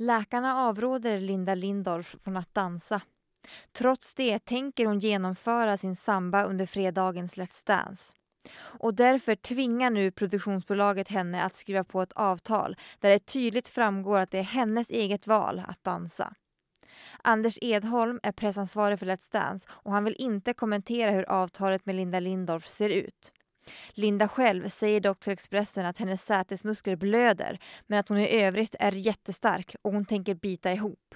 Läkarna avråder Linda Lindorff från att dansa. Trots det tänker hon genomföra sin samba under fredagens Let's Dance. Och därför tvingar nu produktionsbolaget henne att skriva på ett avtal där det tydligt framgår att det är hennes eget val att dansa. Anders Edholm är pressansvarig för Let's Dance och han vill inte kommentera hur avtalet med Linda Lindorff ser ut. Linda själv säger dock till Expressen att hennes sätesmuskler blöder men att hon i övrigt är jättestark och hon tänker bita ihop.